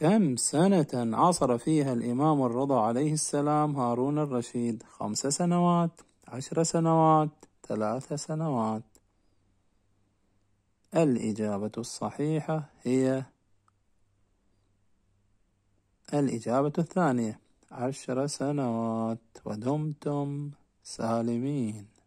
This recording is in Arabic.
كم سنة عاصر فيها الإمام الرضا عليه السلام هارون الرشيد خمس سنوات عشر سنوات ثلاث سنوات الإجابة الصحيحة هي الإجابة الثانية عشر سنوات ودمتم سالمين